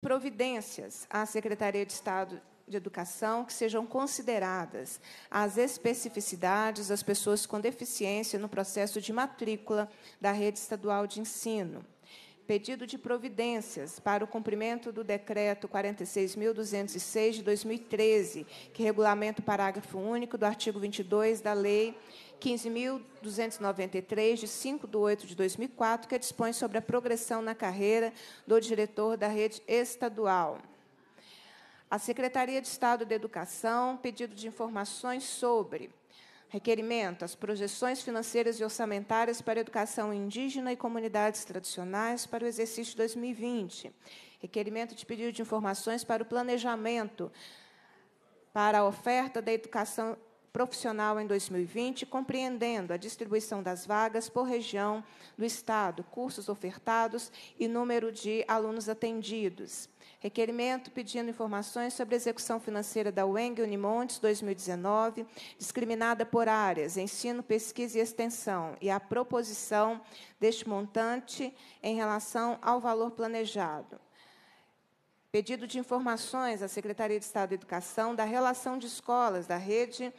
providências à Secretaria de Estado de Educação que sejam consideradas as especificidades das pessoas com deficiência no processo de matrícula da rede estadual de ensino. Pedido de providências para o cumprimento do Decreto 46.206 de 2013, que regulamenta o parágrafo único do artigo 22 da Lei 15.293, de 5 de 8 de 2004, que dispõe sobre a progressão na carreira do diretor da rede estadual. A Secretaria de Estado da Educação, pedido de informações sobre requerimento, as projeções financeiras e orçamentárias para a educação indígena e comunidades tradicionais para o exercício 2020. Requerimento de pedido de informações para o planejamento para a oferta da educação profissional em 2020, compreendendo a distribuição das vagas por região do Estado, cursos ofertados e número de alunos atendidos. Requerimento pedindo informações sobre a execução financeira da UENG Unimontes 2019, discriminada por áreas, ensino, pesquisa e extensão, e a proposição deste montante em relação ao valor planejado. Pedido de informações à Secretaria de Estado de Educação da relação de escolas da rede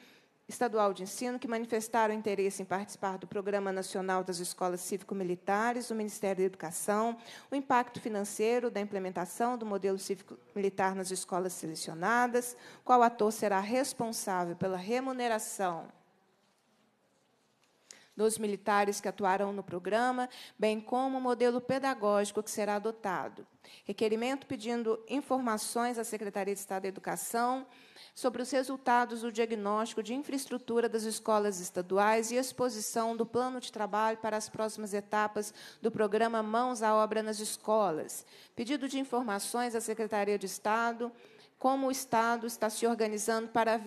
Estadual de Ensino que manifestaram interesse em participar do Programa Nacional das Escolas Cívico-Militares, o Ministério da Educação, o impacto financeiro da implementação do modelo cívico-militar nas escolas selecionadas, qual ator será responsável pela remuneração dos militares que atuarão no programa, bem como o modelo pedagógico que será adotado. Requerimento pedindo informações à Secretaria de Estado da Educação sobre os resultados do diagnóstico de infraestrutura das escolas estaduais e exposição do plano de trabalho para as próximas etapas do programa Mãos à Obra nas Escolas. Pedido de informações à Secretaria de Estado como o Estado está se organizando para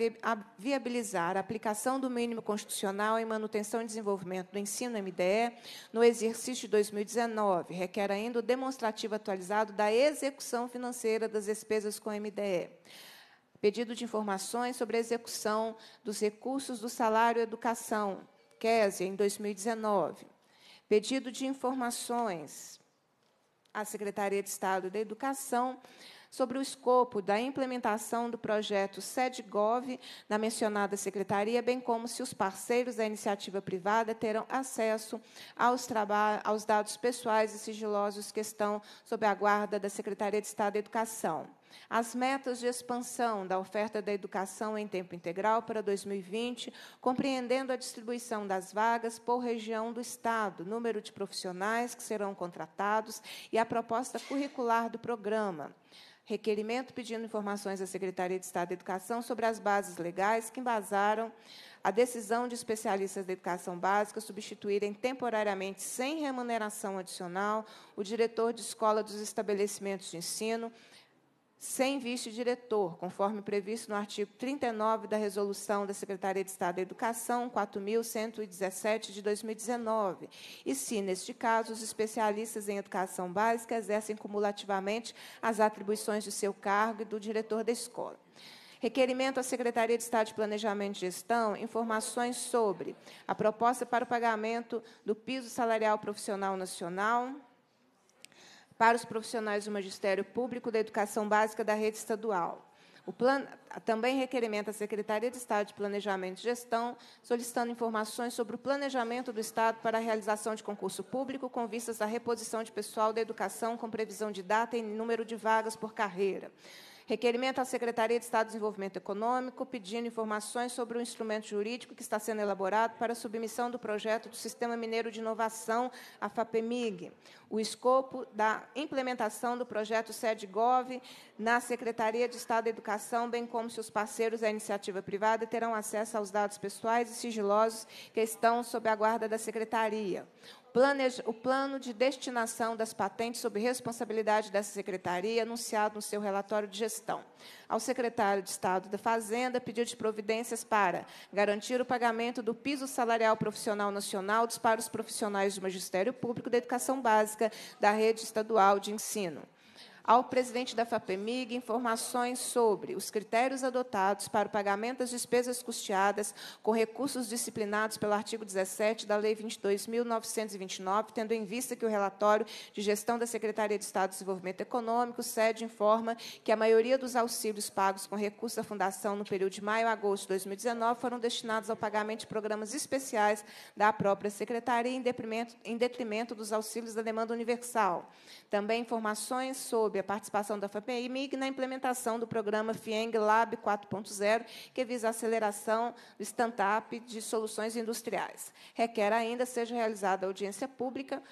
viabilizar a aplicação do mínimo constitucional em manutenção e desenvolvimento do ensino MDE no exercício de 2019, requer ainda o demonstrativo atualizado da execução financeira das despesas com MDE pedido de informações sobre a execução dos recursos do salário educação, QESE, em 2019. Pedido de informações à Secretaria de Estado da Educação sobre o escopo da implementação do projeto SEDGOV na mencionada secretaria, bem como se os parceiros da iniciativa privada terão acesso aos, aos dados pessoais e sigilosos que estão sob a guarda da Secretaria de Estado da Educação. As metas de expansão da oferta da educação em tempo integral para 2020, compreendendo a distribuição das vagas por região do Estado, número de profissionais que serão contratados e a proposta curricular do programa requerimento pedindo informações à Secretaria de Estado da Educação sobre as bases legais que embasaram a decisão de especialistas da educação básica substituírem temporariamente, sem remuneração adicional, o diretor de escola dos estabelecimentos de ensino, sem vice-diretor, conforme previsto no artigo 39 da Resolução da Secretaria de Estado da Educação 4.117 de 2019, e se, neste caso, os especialistas em educação básica exercem cumulativamente as atribuições de seu cargo e do diretor da escola. Requerimento à Secretaria de Estado de Planejamento e Gestão informações sobre a proposta para o pagamento do piso salarial profissional nacional, para os profissionais do magistério público da educação básica da rede estadual. O plano também requerimento à Secretaria de Estado de Planejamento e Gestão, solicitando informações sobre o planejamento do Estado para a realização de concurso público com vistas à reposição de pessoal da educação com previsão de data e número de vagas por carreira. Requerimento à Secretaria de Estado de Desenvolvimento Econômico pedindo informações sobre o instrumento jurídico que está sendo elaborado para a submissão do projeto do Sistema Mineiro de Inovação, a FAPEMIG. O escopo da implementação do projeto SEDGOV na Secretaria de Estado da Educação, bem como se os parceiros da iniciativa privada, terão acesso aos dados pessoais e sigilosos que estão sob a guarda da Secretaria o plano de destinação das patentes sob responsabilidade dessa secretaria, anunciado no seu relatório de gestão. Ao secretário de Estado da Fazenda, pediu de providências para garantir o pagamento do piso salarial profissional nacional para os profissionais do magistério público da educação básica da rede estadual de ensino ao presidente da FAPEMIG informações sobre os critérios adotados para o pagamento das despesas custeadas com recursos disciplinados pelo artigo 17 da Lei 22.929, tendo em vista que o relatório de gestão da Secretaria de Estado de Desenvolvimento Econômico, SED, informa que a maioria dos auxílios pagos com recursos da Fundação no período de maio a agosto de 2019 foram destinados ao pagamento de programas especiais da própria Secretaria, em detrimento, em detrimento dos auxílios da demanda universal. Também informações sobre sobre a participação da mig na implementação do programa FIENG Lab 4.0, que visa a aceleração do stand-up de soluções industriais. Requer ainda seja realizada audiência pública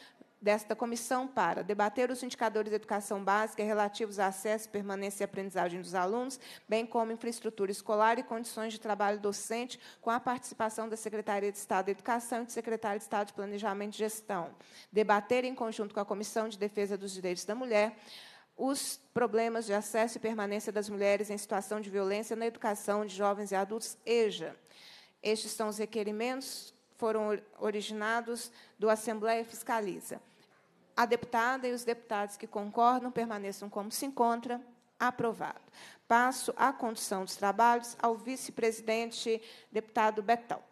desta comissão para debater os indicadores de educação básica relativos a acesso, permanência e aprendizagem dos alunos, bem como infraestrutura escolar e condições de trabalho docente, com a participação da Secretaria de Estado da Educação e do Secretário de Estado de Planejamento e Gestão. Debater em conjunto com a Comissão de Defesa dos Direitos da Mulher os problemas de acesso e permanência das mulheres em situação de violência na educação de jovens e adultos, EJA. Estes são os requerimentos foram originados do Assembleia Fiscaliza. A deputada e os deputados que concordam permaneçam como se encontra. Aprovado. Passo à condução dos trabalhos ao vice-presidente, deputado Betão.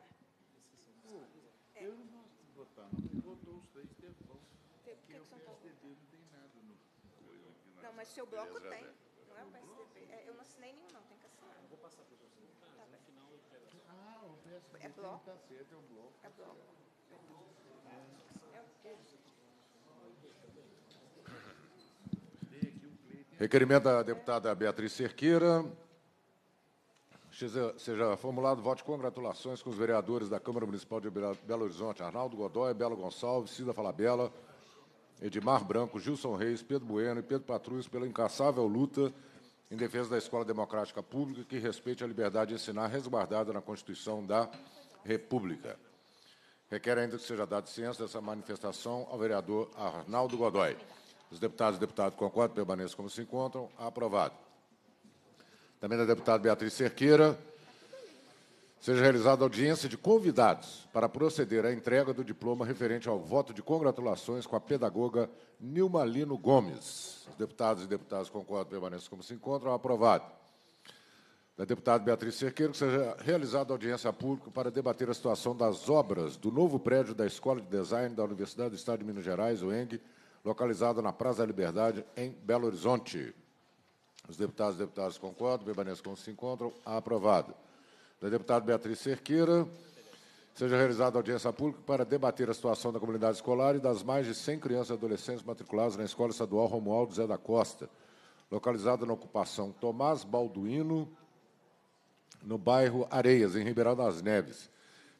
seu bloco Beleza, tem. Não é o PSDB. É, eu não assinei nenhum, não, tem que assinar. Eu vou passar para você. Tá no final Ah, o PSDB é bloco. Tá certo, é o bloco. É bloco. É. Requerimento da deputada Beatriz Cerqueira. Seja formulado voto de congratulações com os vereadores da Câmara Municipal de Belo Horizonte, Arnaldo Godoy, Belo Gonçalves, Cida Falabella, Edmar Branco, Gilson Reis, Pedro Bueno e Pedro Patrus pela incassável luta em defesa da escola democrática pública que respeite a liberdade de ensinar resguardada na Constituição da República. Requer ainda que seja dada ciência dessa manifestação ao vereador Arnaldo Godoy. Os deputados e deputadas concordam, permaneçam como se encontram. Aprovado. Também da deputada Beatriz Cerqueira Seja realizada audiência de convidados para proceder à entrega do diploma referente ao voto de congratulações com a pedagoga Nilma Lino Gomes. Os deputados e deputadas concordam permaneçam como se encontram. Aprovado. Da deputada Beatriz Cerqueiro, que seja realizada audiência pública para debater a situação das obras do novo prédio da Escola de Design da Universidade do Estado de Minas Gerais, o Eng, localizado na Praça da Liberdade, em Belo Horizonte. Os deputados e deputadas concordam, permaneçam como se encontram. Aprovado da deputada Beatriz Cerqueira, seja realizada audiência pública para debater a situação da comunidade escolar e das mais de 100 crianças e adolescentes matriculadas na Escola Estadual Romualdo Zé da Costa, localizada na ocupação Tomás Balduino, no bairro Areias, em Ribeirão das Neves,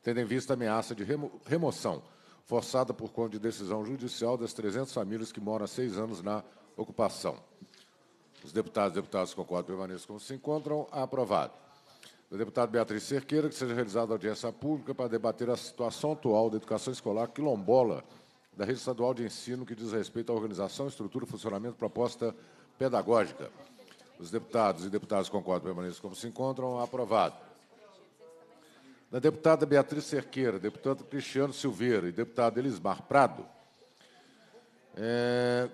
tendo em vista a ameaça de remo remoção forçada por conta de decisão judicial das 300 famílias que moram há seis anos na ocupação. Os deputados e deputadas concordam permaneçam como se encontram. Aprovado da deputada Beatriz Cerqueira, que seja realizada audiência pública para debater a situação atual da educação escolar quilombola da rede estadual de ensino que diz respeito à organização, estrutura, funcionamento, proposta pedagógica. Os deputados e deputadas concordam permaneçam como se encontram. Aprovado. Da deputada Beatriz Cerqueira, deputado Cristiano Silveira e deputado Elismar Prado, é,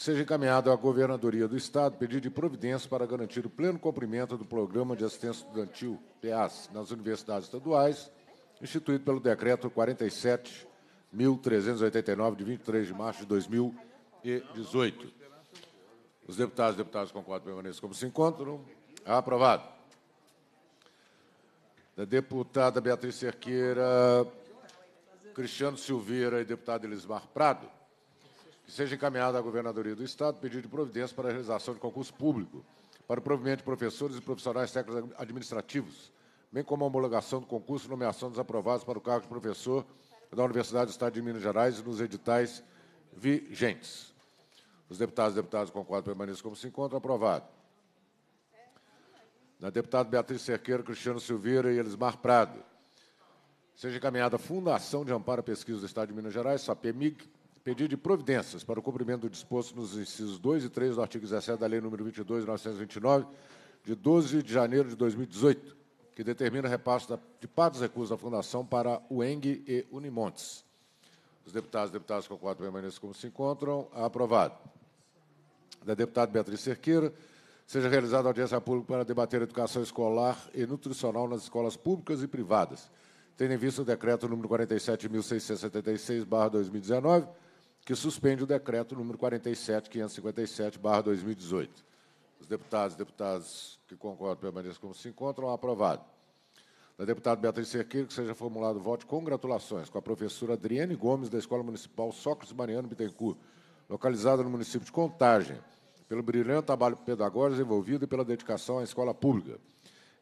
que seja encaminhado à Governadoria do Estado pedido de providência para garantir o pleno cumprimento do Programa de Assistência Estudantil, PEAS nas universidades estaduais, instituído pelo Decreto 47.389, de 23 de março de 2018. Os deputados e deputadas concordam permaneçam como se encontram. Ah, aprovado. Da deputada Beatriz Cerqueira, Cristiano Silveira e deputado Elismar Prado que seja encaminhado à Governadoria do Estado pedido de providência para a realização de concurso público para o provimento de professores e profissionais técnicos administrativos, bem como a homologação do concurso e nomeação dos aprovados para o cargo de professor da Universidade do Estado de Minas Gerais nos editais vigentes. Os deputados e deputadas concordam permaneçam como se encontram. Aprovado. Da deputada Beatriz Cerqueira, Cristiano Silveira e Elismar Prado. Seja encaminhada a Fundação de Amparo à Pesquisa do Estado de Minas Gerais, SAPEMIG, pedir de providências para o cumprimento do disposto nos incisos 2 e 3 do artigo 17 da Lei nº 22.929, de 12 de janeiro de 2018, que determina o repasso de parte dos recursos da Fundação para o ENG e Unimontes. Os deputados e deputadas com quatro permaneçam como se encontram. Aprovado. Da deputada Beatriz Cerqueira, seja realizada audiência pública para debater educação escolar e nutricional nas escolas públicas e privadas, tendo em vista o decreto número 47.676, 2019, que suspende o decreto número 47.557/2018. Os deputados e deputadas que concordam permaneçam como se encontram. Aprovado. Da deputada Beatriz Cerqueira, que seja formulado o voto de congratulações com a professora Adriane Gomes, da Escola Municipal Sócrates Mariano Bittencourt, localizada no município de Contagem, pelo brilhante trabalho pedagógico desenvolvido e pela dedicação à escola pública.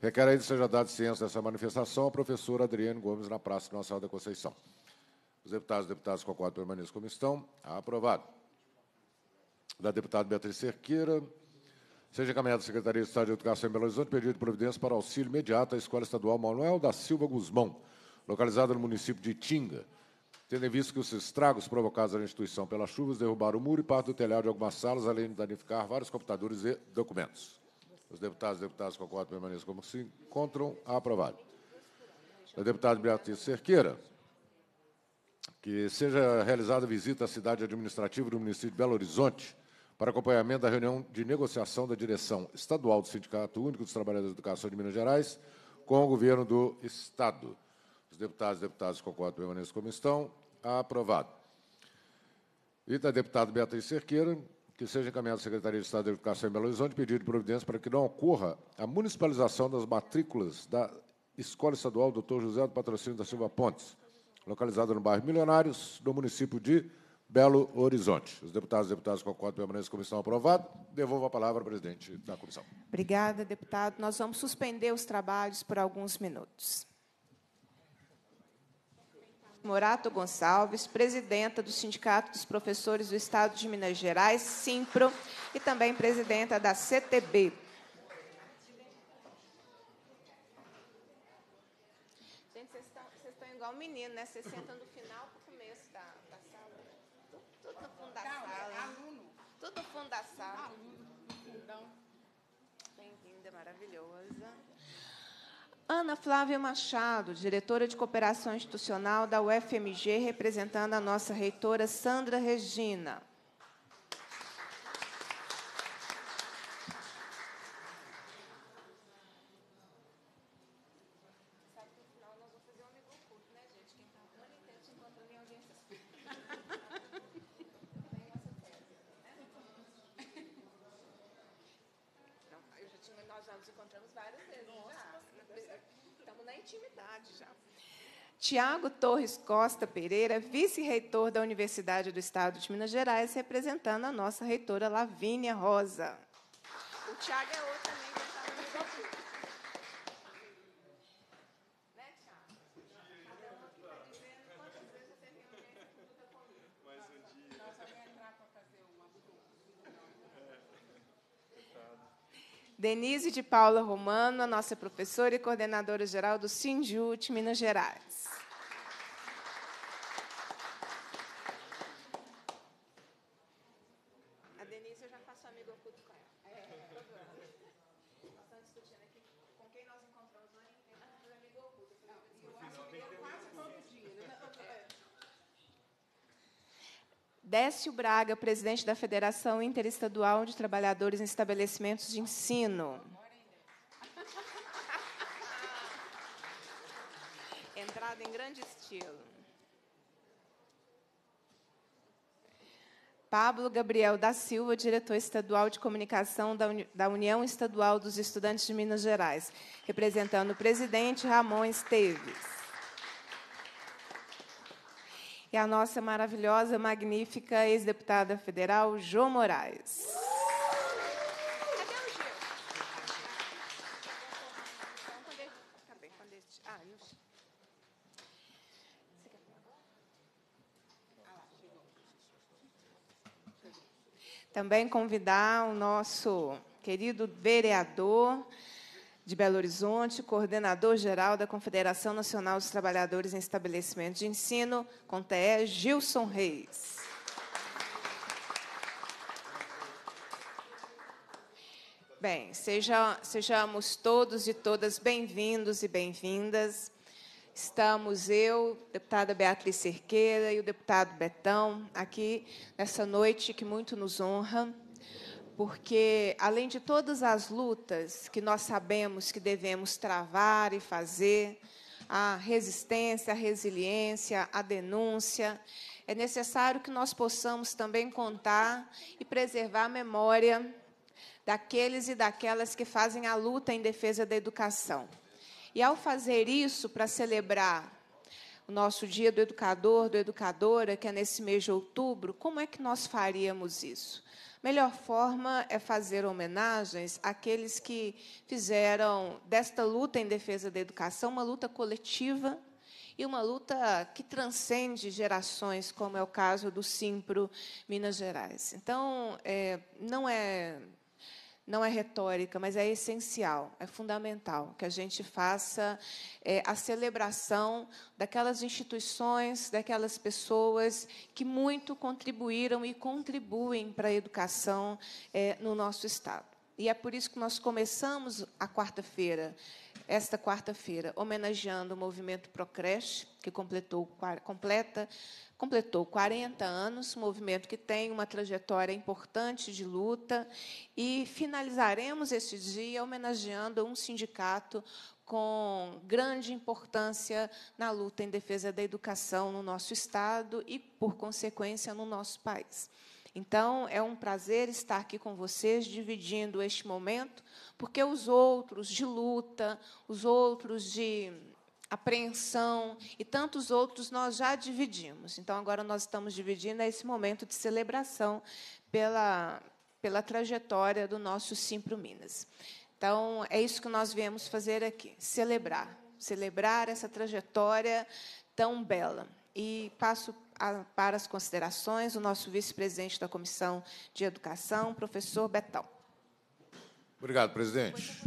Requer ainda seja dado ciência dessa manifestação à professora Adriane Gomes, na Praça Nossa Senhora da Conceição. Os deputados e deputadas com quatro permaneçam como estão. Aprovado. Da deputada Beatriz Cerqueira. Seja encaminhado à Secretaria de Estado de Educação em Belo Horizonte pedido de providência para auxílio imediato à Escola Estadual Manuel da Silva Guzmão, localizada no município de Tinga. Tendo em vista que os estragos provocados à instituição pelas chuvas derrubaram o muro e parte do telhado de algumas salas, além de danificar vários computadores e documentos. Os deputados e deputadas concordam permaneçam como se encontram. Aprovado. Da deputada Beatriz Cerqueira que seja realizada visita à cidade administrativa do município de Belo Horizonte para acompanhamento da reunião de negociação da direção estadual do Sindicato Único dos Trabalhadores da Educação de Minas Gerais com o governo do Estado. Os deputados e deputadas concordam permaneçam como estão. Aprovado. E da deputada Beatriz Cerqueira, que seja encaminhado à Secretaria de Estado da Educação em Belo Horizonte pedido de providência para que não ocorra a municipalização das matrículas da Escola Estadual Dr. José do Patrocínio da Silva Pontes, localizada no bairro Milionários, no município de Belo Horizonte. Os deputados e deputadas concordam permanência da comissão aprovada. Devolvo a palavra ao presidente da comissão. Obrigada, deputado. Nós vamos suspender os trabalhos por alguns minutos. Morato Gonçalves, presidenta do Sindicato dos Professores do Estado de Minas Gerais, Simpro, e também presidenta da CTB. igual menino, né? Você senta no final pro começo da, da sala. Tudo, tudo no fundo da é sala. Aluno. Tudo no fundo da sala. Então. Bem-vinda, maravilhosa. Ana Flávia Machado, diretora de cooperação institucional da UFMG, representando a nossa reitora Sandra Regina. Tiago Torres Costa Pereira, vice-reitor da Universidade do Estado de Minas Gerais, representando a nossa reitora Lavínia Rosa. O Tiago é outro também que está no nível público. Né, Denise de Paula Romano, a nossa professora e coordenadora geral do Sindjut Minas Gerais. Décio Braga, presidente da Federação Interestadual de Trabalhadores em Estabelecimentos de Ensino. Entrada em grande estilo. Pablo Gabriel da Silva, diretor estadual de comunicação da, Uni da União Estadual dos Estudantes de Minas Gerais, representando o presidente Ramon Esteves e a nossa maravilhosa, magnífica ex-deputada federal, Jo Moraes. Também convidar o nosso querido vereador de Belo Horizonte, coordenador-geral da Confederação Nacional dos Trabalhadores em Estabelecimentos de Ensino, conté Gilson Reis. Bem, seja, sejamos todos e todas bem-vindos e bem-vindas. Estamos eu, deputada Beatriz Cerqueira e o deputado Betão, aqui nessa noite que muito nos honra porque além de todas as lutas que nós sabemos que devemos travar e fazer, a resistência, a resiliência, a denúncia, é necessário que nós possamos também contar e preservar a memória daqueles e daquelas que fazem a luta em defesa da educação. E ao fazer isso, para celebrar o nosso Dia do Educador, do Educadora, que é nesse mês de outubro, como é que nós faríamos isso? Melhor forma é fazer homenagens àqueles que fizeram desta luta em defesa da educação uma luta coletiva e uma luta que transcende gerações, como é o caso do Simpro Minas Gerais. Então, é, não é não é retórica, mas é essencial, é fundamental que a gente faça é, a celebração daquelas instituições, daquelas pessoas que muito contribuíram e contribuem para a educação é, no nosso Estado. E é por isso que nós começamos a quarta-feira esta quarta-feira, homenageando o movimento Procreche, que completou, completa, completou 40 anos, um movimento que tem uma trajetória importante de luta, e finalizaremos este dia homenageando um sindicato com grande importância na luta em defesa da educação no nosso Estado e, por consequência, no nosso país. Então, é um prazer estar aqui com vocês, dividindo este momento, porque os outros de luta, os outros de apreensão e tantos outros nós já dividimos. Então, agora nós estamos dividindo esse momento de celebração pela, pela trajetória do nosso Simpro Minas. Então, é isso que nós viemos fazer aqui, celebrar, celebrar essa trajetória tão bela. E passo a, para as considerações o nosso vice-presidente da Comissão de Educação, professor Betão. Obrigado, presidente.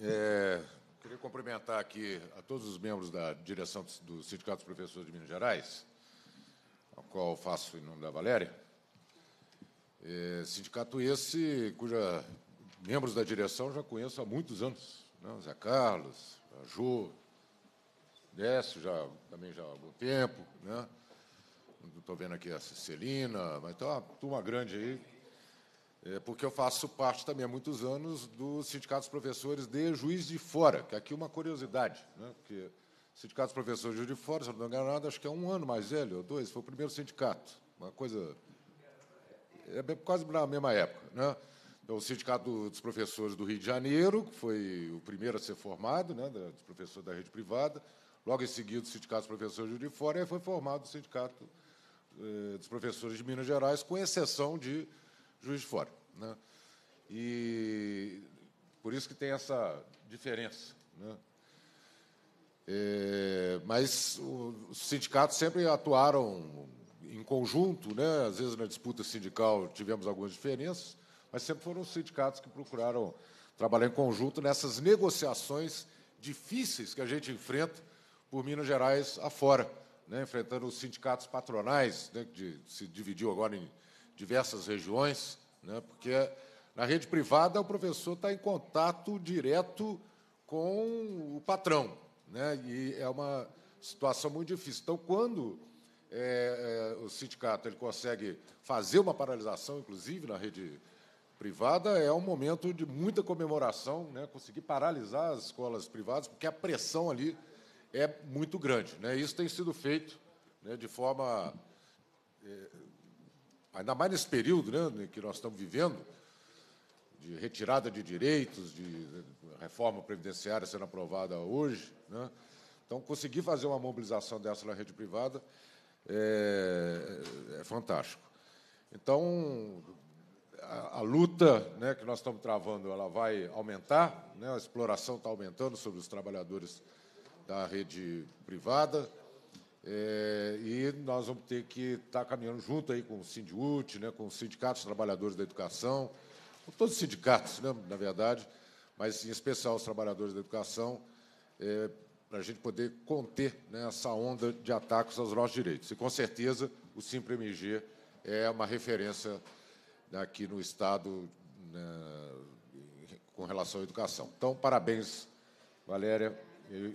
É, queria cumprimentar aqui a todos os membros da direção do Sindicato dos Professores de Minas Gerais, ao qual faço em nome da Valéria. É, sindicato esse cuja membros da direção já conheço há muitos anos. Né? Zé Carlos, a Ju, Décio já, também já há algum tempo. Né? estou vendo aqui a Celina, mas tem uma turma grande aí, é porque eu faço parte também há muitos anos do Sindicato dos Professores de Juiz de Fora, que é aqui é uma curiosidade, né? porque o Sindicato dos Professores de Juiz de Fora, se não me engano, é nada, acho que é um ano mais velho, ou dois, foi o primeiro sindicato, uma coisa... É quase na mesma época, né? É o Sindicato dos Professores do Rio de Janeiro, que foi o primeiro a ser formado, né, dos professores da rede privada. Logo em seguida, o Sindicato dos Professores de Fora, e foi formado o Sindicato eh, dos professores de Minas Gerais, com exceção de Juiz de Fora. Né? E por isso que tem essa diferença. Né? É, mas os sindicatos sempre atuaram em conjunto, né? às vezes na disputa sindical tivemos algumas diferenças, mas sempre foram os sindicatos que procuraram trabalhar em conjunto nessas negociações difíceis que a gente enfrenta por Minas Gerais afora né, enfrentando os sindicatos patronais, né, que se dividiu agora em diversas regiões, né, porque na rede privada o professor está em contato direto com o patrão, né, e é uma situação muito difícil. Então, quando é, é, o sindicato ele consegue fazer uma paralisação, inclusive na rede privada, é um momento de muita comemoração, né, conseguir paralisar as escolas privadas, porque a pressão ali é muito grande. Né? Isso tem sido feito né, de forma. É, ainda mais nesse período né, que nós estamos vivendo, de retirada de direitos, de eh, reforma previdenciária sendo aprovada hoje. Né? Então, conseguir fazer uma mobilização dessa na rede privada é, é fantástico. Então, a, a luta né, que nós estamos travando ela vai aumentar, né, a exploração está aumentando sobre os trabalhadores da rede privada. É, e nós vamos ter que estar tá caminhando junto aí com o Sindut, né, com os sindicatos trabalhadores da educação, com todos os sindicatos, né, na verdade, mas em especial os trabalhadores da educação, é, eh, para a gente poder conter né, essa onda de ataques aos nossos direitos. E, com certeza, o MG é uma referência aqui no Estado né, com relação à educação. Então, parabéns, Valéria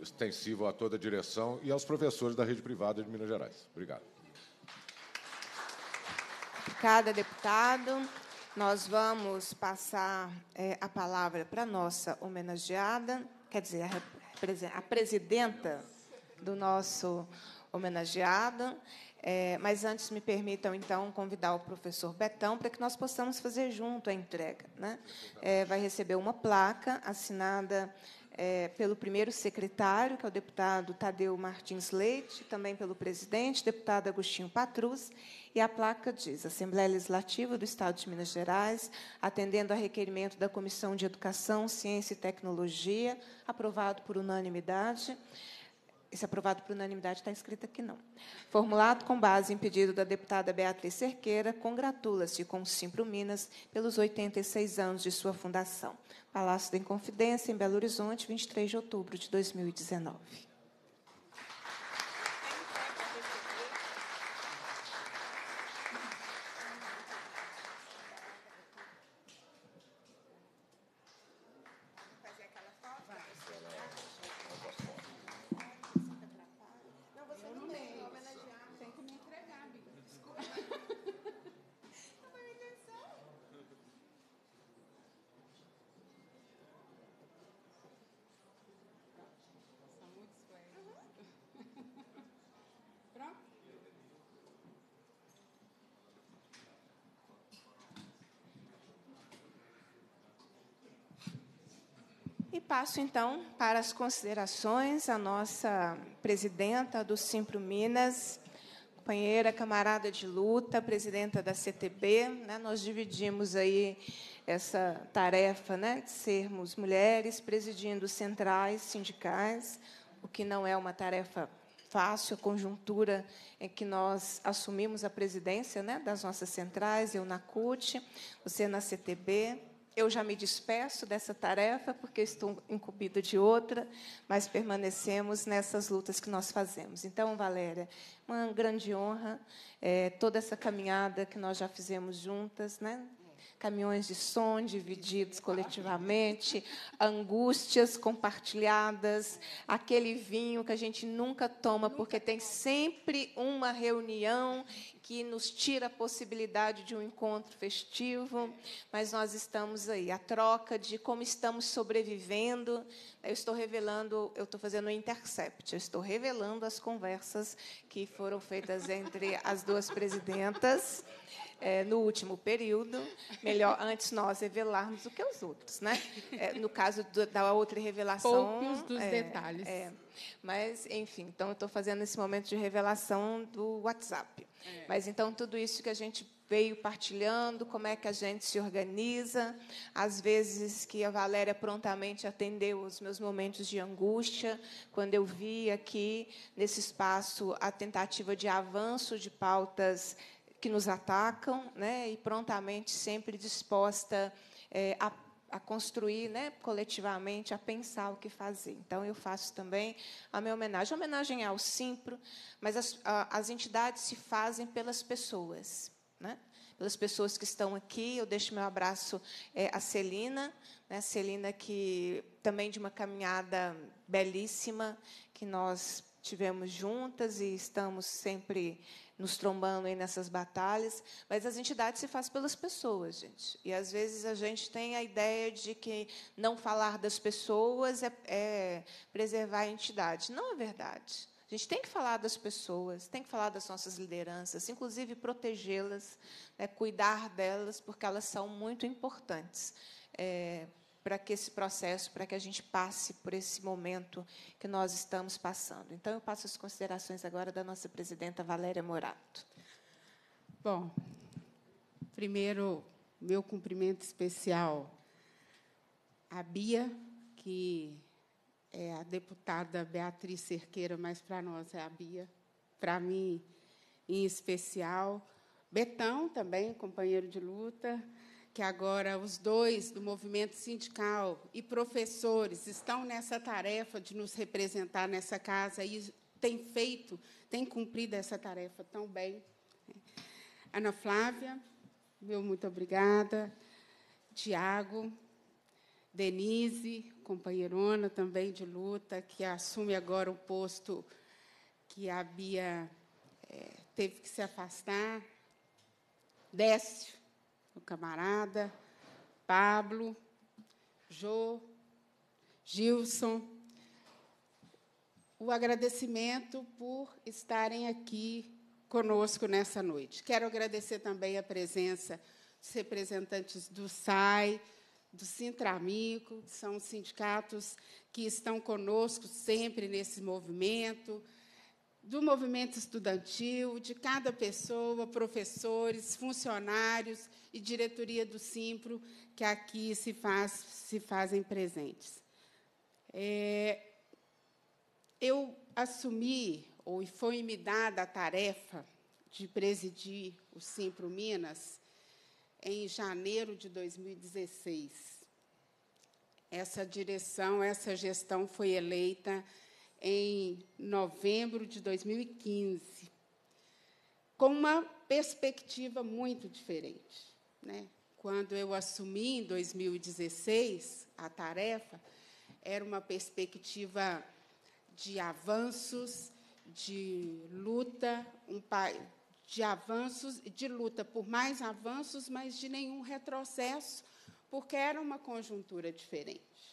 extensivo a toda a direção e aos professores da rede privada de Minas Gerais. Obrigado. Cada deputado, nós vamos passar é, a palavra para a nossa homenageada, quer dizer, a, presidenta do nosso homenageado. É, mas antes, me permitam, então, convidar o professor Betão para que nós possamos fazer junto a entrega. Né? É, vai receber uma placa assinada é, pelo primeiro secretário, que é o deputado Tadeu Martins Leite, também pelo presidente, deputado Agostinho Patrus, e a placa diz: Assembleia Legislativa do Estado de Minas Gerais, atendendo a requerimento da Comissão de Educação, Ciência e Tecnologia, aprovado por unanimidade esse aprovado por unanimidade está escrito aqui, não. Formulado com base em pedido da deputada Beatriz Cerqueira, congratula-se com o Simpro Minas pelos 86 anos de sua fundação. Palácio da Inconfidência, em Belo Horizonte, 23 de outubro de 2019. passo então para as considerações a nossa presidenta do Simpro Minas, companheira, camarada de luta, presidenta da CTB. Né? Nós dividimos aí essa tarefa né, de sermos mulheres presidindo centrais sindicais, o que não é uma tarefa fácil, a conjuntura em que nós assumimos a presidência né, das nossas centrais, eu na CUT, você na CTB, eu já me despeço dessa tarefa porque estou incumbida de outra, mas permanecemos nessas lutas que nós fazemos. Então, Valéria, uma grande honra é, toda essa caminhada que nós já fizemos juntas, né? Caminhões de som divididos coletivamente, angústias compartilhadas, aquele vinho que a gente nunca toma porque tem sempre uma reunião que nos tira a possibilidade de um encontro festivo, mas nós estamos aí. A troca de como estamos sobrevivendo. Eu estou revelando, eu estou fazendo um intercept, eu estou revelando as conversas que foram feitas entre as duas presidentas. É, no último período, melhor antes nós revelarmos do que é os outros, né? É, no caso do, da outra revelação, poucos dos é, detalhes. Mas, enfim, então eu estou fazendo esse momento de revelação do WhatsApp. É. Mas então tudo isso que a gente veio partilhando, como é que a gente se organiza, às vezes que a Valéria prontamente atendeu os meus momentos de angústia, quando eu vi aqui nesse espaço a tentativa de avanço de pautas que nos atacam, né, e prontamente sempre disposta é, a a construir né, coletivamente, a pensar o que fazer. Então, eu faço também a minha homenagem. A homenagem é ao Simpro, mas as, a, as entidades se fazem pelas pessoas. Né? Pelas pessoas que estão aqui, eu deixo meu abraço é, eh, à Celina, né? Celina que também de uma caminhada belíssima que nós tivemos juntas e estamos sempre nos trombando aí nessas batalhas, mas as entidades se fazem pelas pessoas, gente. E às vezes a gente tem a ideia de que não falar das pessoas é, é preservar a entidade. Não é verdade. A gente tem que falar das pessoas, tem que falar das nossas lideranças, inclusive protegê-las, né, cuidar delas, porque elas são muito importantes. É, para que esse processo, para que a gente passe por esse momento que nós estamos passando. Então, eu passo as considerações agora da nossa presidenta Valéria Morato. Bom, primeiro, meu cumprimento especial à Bia, que é a deputada Beatriz Cerqueira, mas para nós é a Bia, para mim em especial. Betão também, companheiro de luta, que agora os dois do movimento sindical e professores estão nessa tarefa de nos representar nessa casa e têm feito, têm cumprido essa tarefa tão bem. Ana Flávia, meu muito obrigada. Tiago, Denise, companheirona também de luta, que assume agora o posto que a Bia é, teve que se afastar. Décio, o camarada, Pablo, Jô, Gilson. O agradecimento por estarem aqui conosco nessa noite. Quero agradecer também a presença dos representantes do SAI, do Sintramico, que são sindicatos que estão conosco sempre nesse movimento do movimento estudantil, de cada pessoa, professores, funcionários e diretoria do Simpro, que aqui se, faz, se fazem presentes. É, eu assumi, ou foi-me dada a tarefa de presidir o Simpro Minas em janeiro de 2016. Essa direção, essa gestão foi eleita em novembro de 2015, com uma perspectiva muito diferente. Né? Quando eu assumi em 2016 a tarefa, era uma perspectiva de avanços, de luta, um pai de avanços, de luta por mais avanços, mas de nenhum retrocesso, porque era uma conjuntura diferente.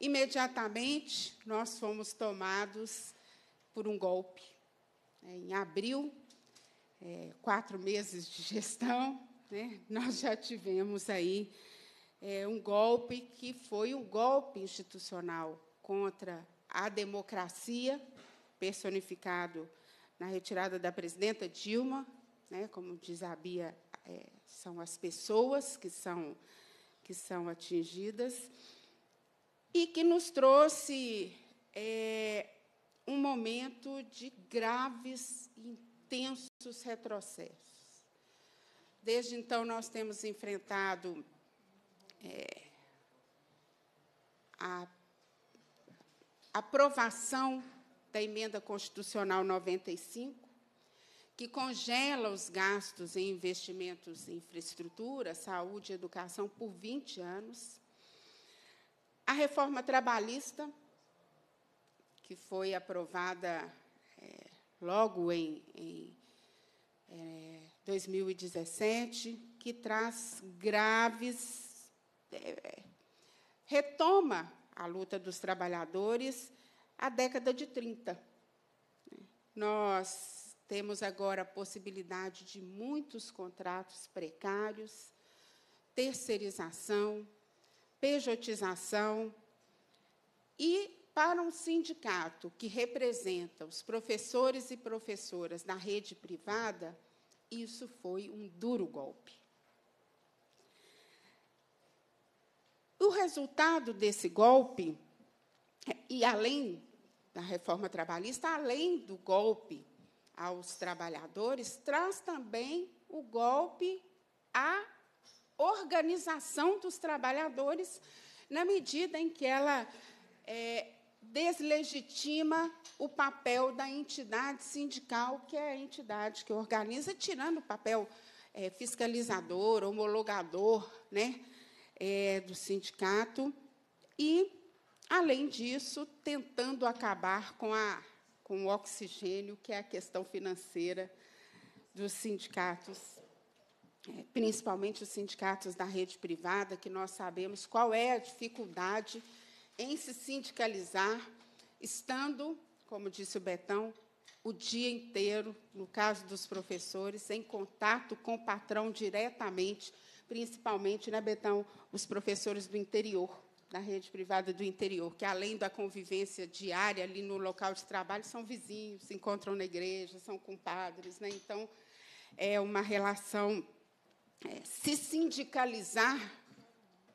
Imediatamente, nós fomos tomados por um golpe. É, em abril, é, quatro meses de gestão, né, nós já tivemos aí é, um golpe que foi um golpe institucional contra a democracia, personificado na retirada da presidenta Dilma, né, como diz a Bia, é, são as pessoas que são, que são atingidas e que nos trouxe é, um momento de graves e intensos retrocessos. Desde então, nós temos enfrentado é, a aprovação da Emenda Constitucional 95, que congela os gastos em investimentos em infraestrutura, saúde e educação por 20 anos a reforma trabalhista, que foi aprovada é, logo em, em é, 2017, que traz graves. É, retoma a luta dos trabalhadores à década de 30. Nós temos agora a possibilidade de muitos contratos precários, terceirização, pejotização. E para um sindicato que representa os professores e professoras da rede privada, isso foi um duro golpe. O resultado desse golpe, e além da reforma trabalhista, além do golpe aos trabalhadores, traz também o golpe à organização dos trabalhadores, na medida em que ela é, deslegitima o papel da entidade sindical, que é a entidade que organiza, tirando o papel é, fiscalizador, homologador né, é, do sindicato, e, além disso, tentando acabar com, a, com o oxigênio, que é a questão financeira dos sindicatos principalmente os sindicatos da rede privada, que nós sabemos qual é a dificuldade em se sindicalizar, estando, como disse o Betão, o dia inteiro, no caso dos professores, em contato com o patrão diretamente, principalmente, né, Betão, os professores do interior, da rede privada do interior, que além da convivência diária ali no local de trabalho, são vizinhos, se encontram na igreja, são compadres, né? Então, é uma relação é, se sindicalizar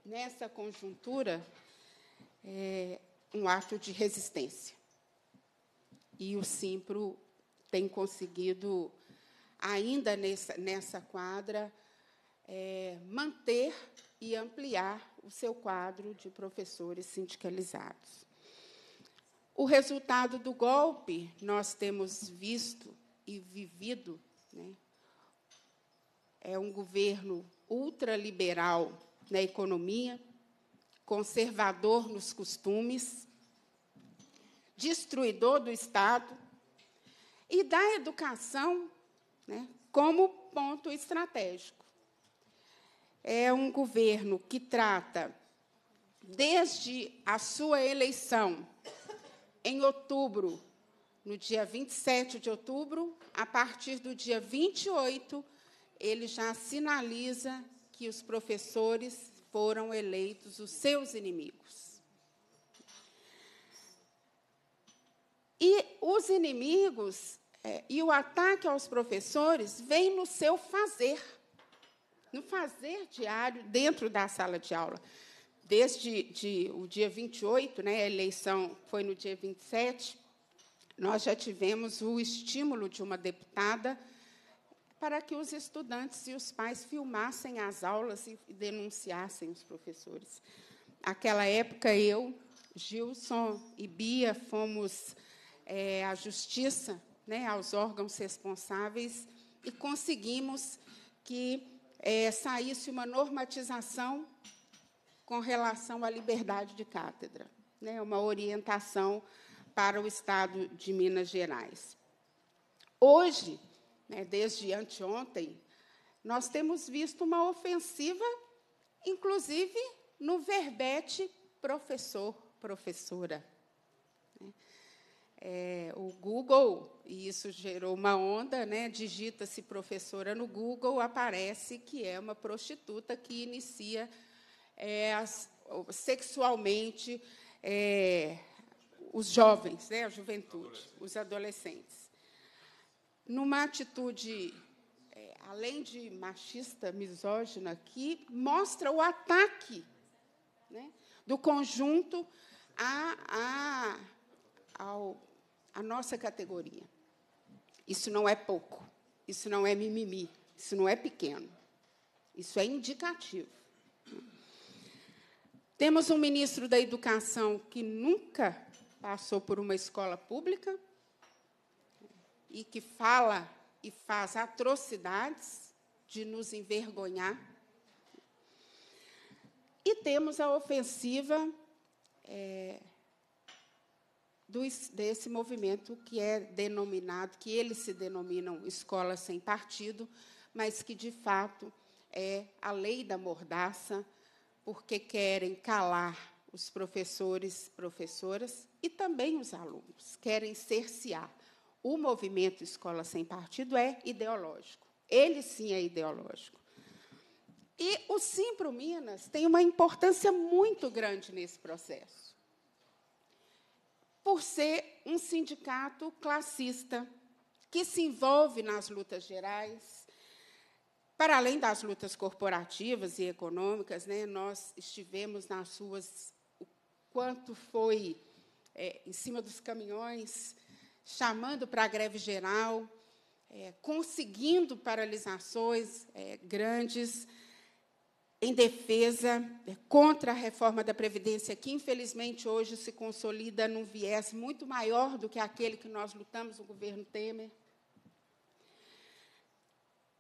nessa conjuntura é um ato de resistência. E o Simpro tem conseguido, ainda nessa, nessa quadra, é, manter e ampliar o seu quadro de professores sindicalizados. O resultado do golpe, nós temos visto e vivido, né, é um governo ultraliberal na economia, conservador nos costumes, destruidor do Estado e da educação né, como ponto estratégico. É um governo que trata, desde a sua eleição, em outubro, no dia 27 de outubro, a partir do dia 28 ele já sinaliza que os professores foram eleitos os seus inimigos. E os inimigos é, e o ataque aos professores vem no seu fazer, no fazer diário dentro da sala de aula. Desde de, o dia 28, né, a eleição foi no dia 27, nós já tivemos o estímulo de uma deputada para que os estudantes e os pais filmassem as aulas e denunciassem os professores. Naquela época, eu, Gilson e Bia fomos é, à justiça, né, aos órgãos responsáveis, e conseguimos que é, saísse uma normatização com relação à liberdade de cátedra, né, uma orientação para o Estado de Minas Gerais. Hoje, né, desde anteontem, nós temos visto uma ofensiva, inclusive no verbete professor, professora. Né. É, o Google, e isso gerou uma onda, né, digita-se professora no Google, aparece que é uma prostituta que inicia é, as, sexualmente é, os jovens, né, a juventude, os adolescentes numa atitude, é, além de machista, misógina, que mostra o ataque né, do conjunto ao, à nossa categoria. Isso não é pouco, isso não é mimimi, isso não é pequeno, isso é indicativo. Temos um ministro da Educação que nunca passou por uma escola pública, e que fala e faz atrocidades de nos envergonhar. E temos a ofensiva é, do, desse movimento que é denominado, que eles se denominam escola sem partido, mas que de fato é a lei da mordaça, porque querem calar os professores, professoras e também os alunos, querem cercear. O movimento Escola Sem Partido é ideológico. Ele sim é ideológico. E o Simpro Minas tem uma importância muito grande nesse processo, por ser um sindicato classista que se envolve nas lutas gerais. Para além das lutas corporativas e econômicas, né, nós estivemos nas ruas o quanto foi é, em cima dos caminhões chamando para a greve geral, é, conseguindo paralisações é, grandes em defesa é, contra a reforma da Previdência, que infelizmente hoje se consolida num viés muito maior do que aquele que nós lutamos, o governo Temer.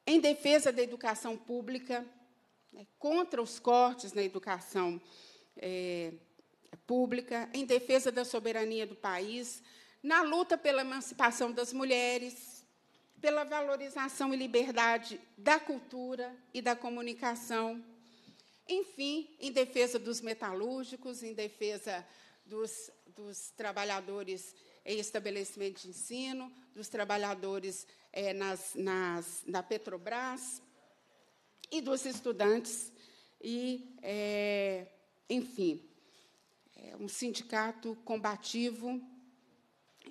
Em defesa da educação pública, é, contra os cortes na educação é, pública, em defesa da soberania do país, na luta pela emancipação das mulheres, pela valorização e liberdade da cultura e da comunicação, enfim, em defesa dos metalúrgicos, em defesa dos, dos trabalhadores em estabelecimento de ensino, dos trabalhadores é, nas, nas, na Petrobras e dos estudantes. E, é, enfim, é um sindicato combativo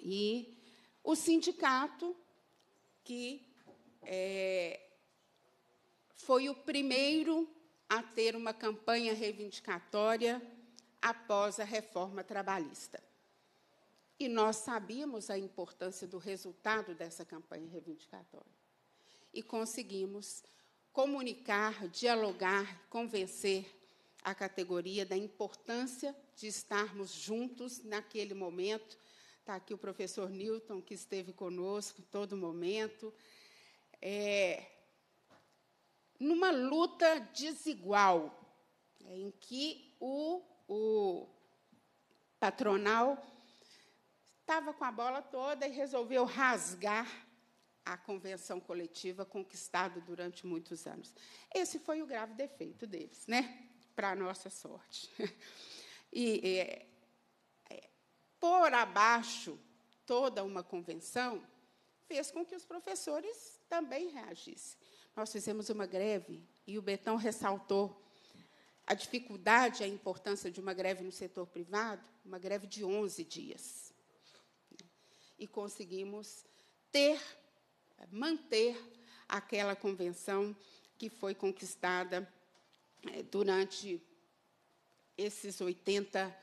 e o sindicato, que é, foi o primeiro a ter uma campanha reivindicatória após a reforma trabalhista. E nós sabíamos a importância do resultado dessa campanha reivindicatória. E conseguimos comunicar, dialogar, convencer a categoria da importância de estarmos juntos naquele momento Está aqui o professor Newton, que esteve conosco todo momento. É, numa luta desigual, é, em que o, o patronal estava com a bola toda e resolveu rasgar a convenção coletiva conquistada durante muitos anos. Esse foi o grave defeito deles, né? Para a nossa sorte. E é, por abaixo toda uma convenção, fez com que os professores também reagissem. Nós fizemos uma greve e o Betão ressaltou a dificuldade e a importância de uma greve no setor privado, uma greve de 11 dias. E conseguimos ter, manter aquela convenção que foi conquistada eh, durante esses 80 anos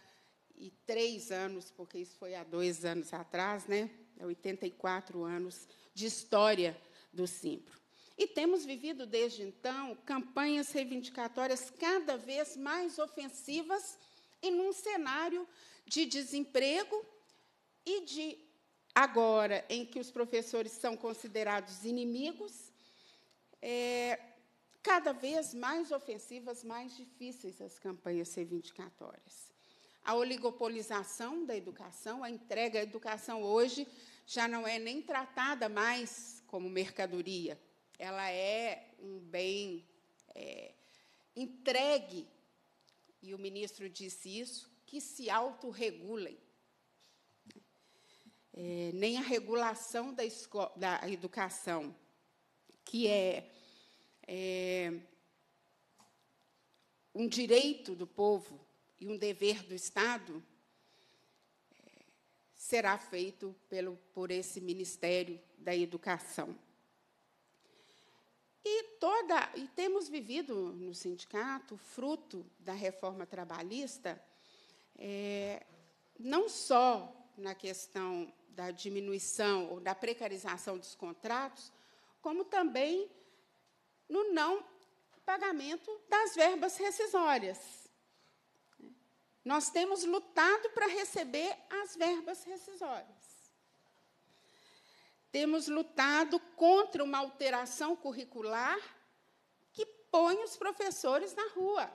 83 anos, porque isso foi há dois anos atrás, né? 84 é anos de história do Simpro. E temos vivido desde então campanhas reivindicatórias cada vez mais ofensivas e num cenário de desemprego e de agora em que os professores são considerados inimigos, é, cada vez mais ofensivas, mais difíceis as campanhas reivindicatórias a oligopolização da educação, a entrega à educação hoje já não é nem tratada mais como mercadoria, ela é um bem é, entregue, e o ministro disse isso, que se autorregulem. É, nem a regulação da, da educação, que é, é um direito do povo, e um dever do Estado é, será feito pelo, por esse Ministério da Educação. E, toda, e temos vivido no sindicato, fruto da reforma trabalhista, é, não só na questão da diminuição ou da precarização dos contratos, como também no não pagamento das verbas rescisórias. Nós temos lutado para receber as verbas rescisórias. Temos lutado contra uma alteração curricular que põe os professores na rua.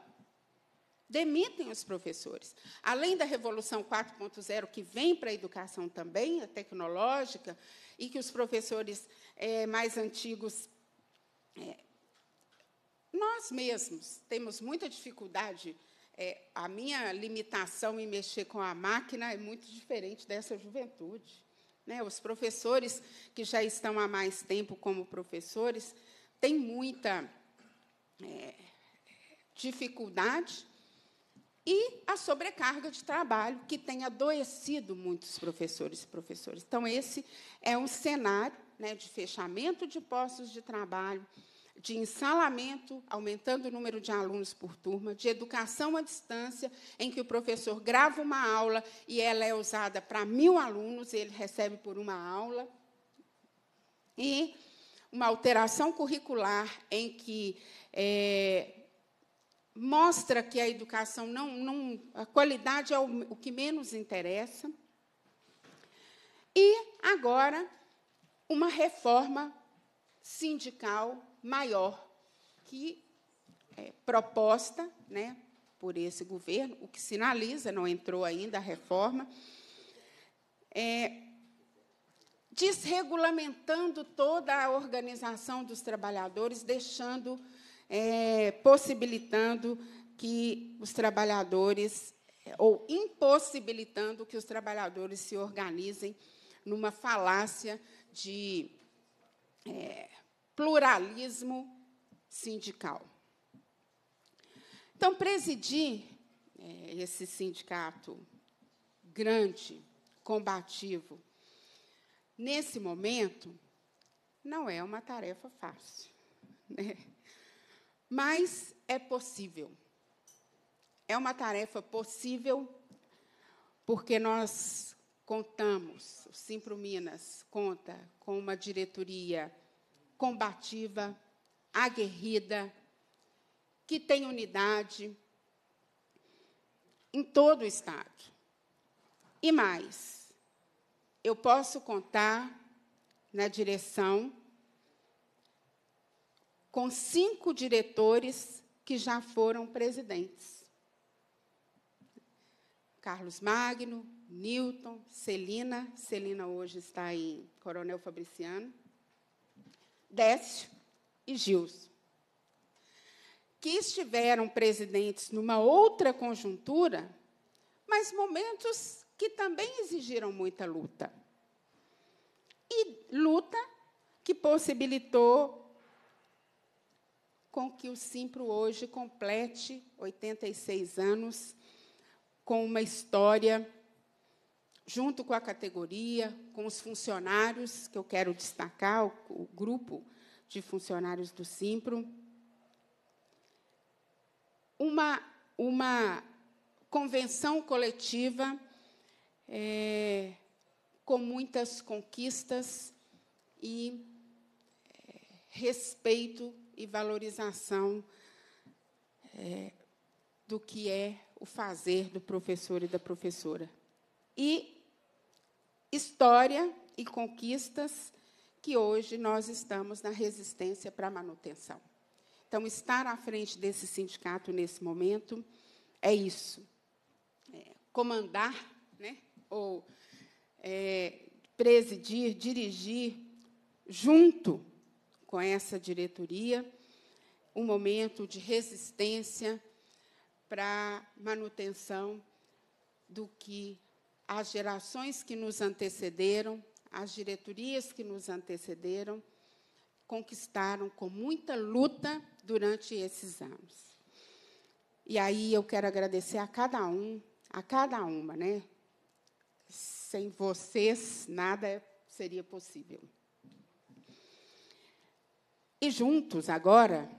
Demitem os professores. Além da Revolução 4.0, que vem para a educação também, a tecnológica, e que os professores é, mais antigos é, nós mesmos temos muita dificuldade é, a minha limitação em mexer com a máquina é muito diferente dessa juventude. Né? Os professores que já estão há mais tempo como professores têm muita é, dificuldade e a sobrecarga de trabalho que tem adoecido muitos professores e professores. Então, esse é um cenário né, de fechamento de postos de trabalho, de ensalamento, aumentando o número de alunos por turma, de educação à distância, em que o professor grava uma aula e ela é usada para mil alunos, e ele recebe por uma aula, e uma alteração curricular em que é, mostra que a educação não, não a qualidade é o, o que menos interessa. E agora uma reforma sindical maior que é proposta né, por esse governo, o que sinaliza, não entrou ainda a reforma, é, desregulamentando toda a organização dos trabalhadores, deixando, é, possibilitando que os trabalhadores, é, ou impossibilitando que os trabalhadores se organizem numa falácia de é, pluralismo sindical. Então, presidi é, esse sindicato grande, combativo, nesse momento, não é uma tarefa fácil. Né? Mas é possível. É uma tarefa possível, porque nós contamos, o Simpro Minas conta com uma diretoria combativa, aguerrida, que tem unidade em todo o Estado. E mais, eu posso contar na direção com cinco diretores que já foram presidentes. Carlos Magno, Newton, Celina, Celina hoje está em Coronel Fabriciano, Décio e Gilson, que estiveram presidentes numa outra conjuntura, mas momentos que também exigiram muita luta. E luta que possibilitou com que o Simpro hoje complete 86 anos com uma história junto com a categoria, com os funcionários, que eu quero destacar, o, o grupo de funcionários do Simpro, uma, uma convenção coletiva é, com muitas conquistas e é, respeito e valorização é, do que é o fazer do professor e da professora. E história e conquistas que hoje nós estamos na resistência para manutenção. Então, estar à frente desse sindicato nesse momento é isso. É, comandar, né, ou é, presidir, dirigir, junto com essa diretoria, um momento de resistência para manutenção do que as gerações que nos antecederam, as diretorias que nos antecederam, conquistaram com muita luta durante esses anos. E aí eu quero agradecer a cada um, a cada uma, né? Sem vocês nada seria possível. E juntos agora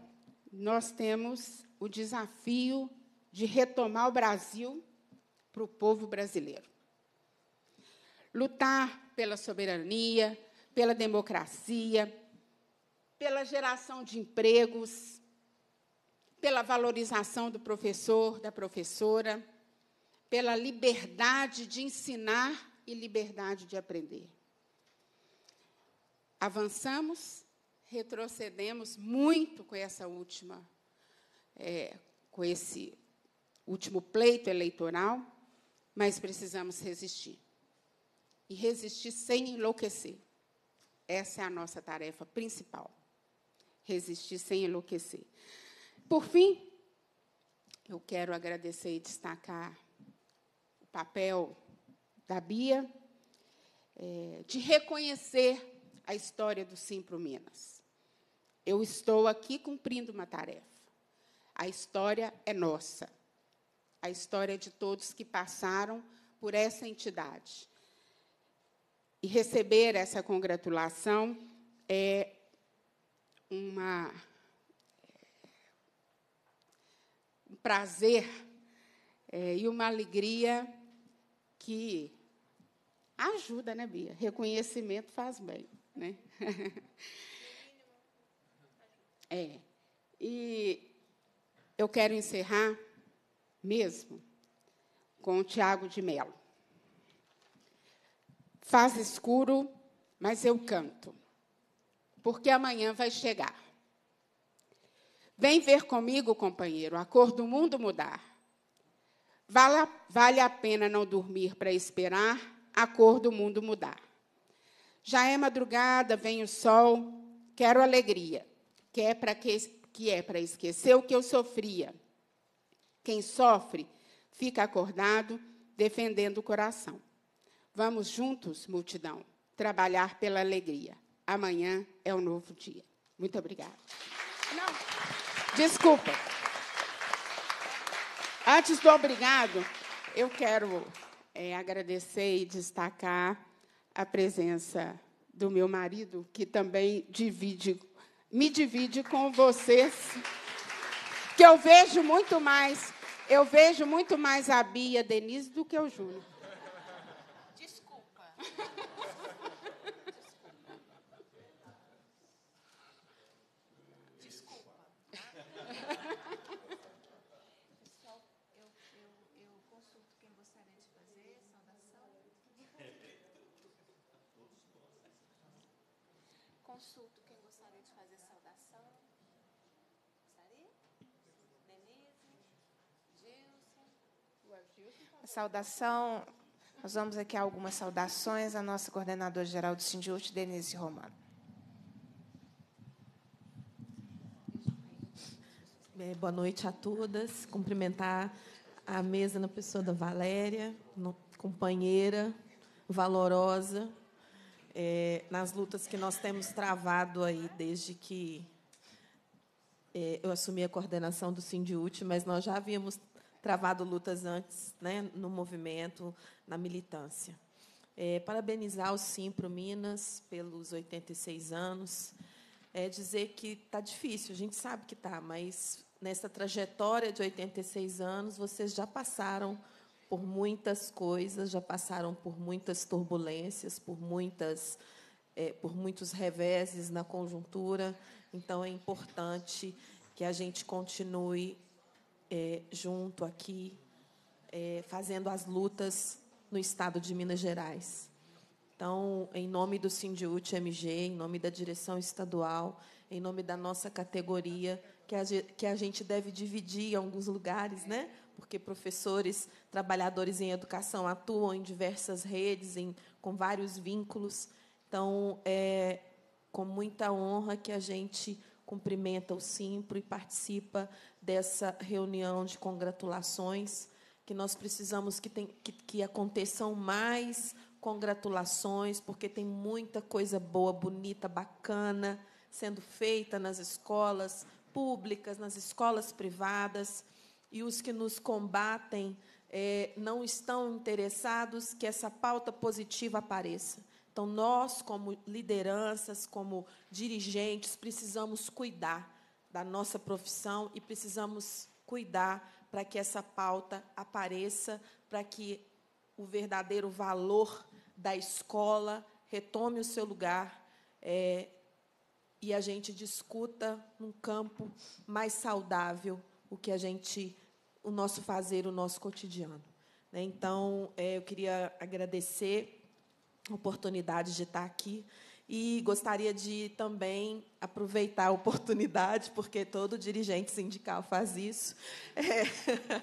nós temos o desafio de retomar o Brasil para o povo brasileiro lutar pela soberania, pela democracia, pela geração de empregos, pela valorização do professor, da professora, pela liberdade de ensinar e liberdade de aprender. Avançamos, retrocedemos muito com essa última, é, com esse último pleito eleitoral, mas precisamos resistir e resistir sem enlouquecer. Essa é a nossa tarefa principal. Resistir sem enlouquecer. Por fim, eu quero agradecer e destacar o papel da Bia é, de reconhecer a história do Simpro Minas. Eu estou aqui cumprindo uma tarefa. A história é nossa. A história é de todos que passaram por essa entidade e receber essa congratulação é uma, é, um prazer é, e uma alegria que ajuda, né, Bia? Reconhecimento faz bem, né? é. E eu quero encerrar mesmo com o Tiago de Mello. Faz escuro, mas eu canto, porque amanhã vai chegar. Vem ver comigo, companheiro, a cor do mundo mudar. Vale, vale a pena não dormir para esperar a cor do mundo mudar. Já é madrugada, vem o sol, quero alegria, que é para que, que é para esquecer o que eu sofria. Quem sofre fica acordado, defendendo o coração. Vamos juntos, multidão, trabalhar pela alegria. Amanhã é um novo dia. Muito obrigada. Não. Desculpa. Antes do obrigado, eu quero é, agradecer e destacar a presença do meu marido, que também divide, me divide com vocês, que eu vejo muito mais, eu vejo muito mais a Bia Denise do que o Júnior. Saudação, nós vamos aqui algumas saudações à nossa coordenadora geral do Sindiúte, Denise Romano. É, boa noite a todas. Cumprimentar a mesa na pessoa da Valéria, companheira valorosa, é, nas lutas que nós temos travado aí desde que é, eu assumi a coordenação do Sindiúte, mas nós já havíamos travado lutas antes né, no movimento, na militância. É, parabenizar o Simpro Minas pelos 86 anos. É dizer que está difícil, a gente sabe que está, mas nessa trajetória de 86 anos, vocês já passaram por muitas coisas, já passaram por muitas turbulências, por muitas é, por muitos reveses na conjuntura. Então, é importante que a gente continue é, junto aqui, é, fazendo as lutas no estado de Minas Gerais. Então, em nome do Sindiut MG, em nome da direção estadual, em nome da nossa categoria, que a, que a gente deve dividir em alguns lugares, né? porque professores, trabalhadores em educação atuam em diversas redes, em, com vários vínculos. Então, é com muita honra que a gente cumprimenta o Simpro e participa dessa reunião de congratulações, que nós precisamos que, tem, que, que aconteçam mais congratulações, porque tem muita coisa boa, bonita, bacana sendo feita nas escolas públicas, nas escolas privadas, e os que nos combatem é, não estão interessados que essa pauta positiva apareça. Então, nós, como lideranças, como dirigentes, precisamos cuidar da nossa profissão e precisamos cuidar para que essa pauta apareça, para que o verdadeiro valor da escola retome o seu lugar é, e a gente discuta num campo mais saudável o que a gente, o nosso fazer, o nosso cotidiano. Né? Então, é, eu queria agradecer oportunidade de estar aqui. E gostaria de também aproveitar a oportunidade, porque todo dirigente sindical faz isso, é,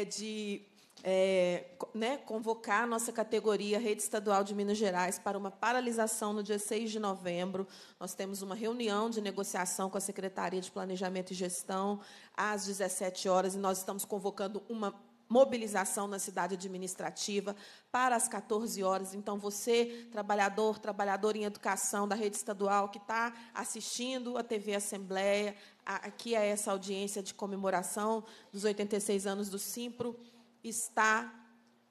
é de é, né, convocar a nossa categoria Rede Estadual de Minas Gerais para uma paralisação no dia 6 de novembro. Nós temos uma reunião de negociação com a Secretaria de Planejamento e Gestão às 17 horas e nós estamos convocando uma mobilização na cidade administrativa para as 14 horas. Então, você, trabalhador, trabalhador em educação da rede estadual, que está assistindo a TV Assembleia, aqui a essa audiência de comemoração dos 86 anos do Simpro, está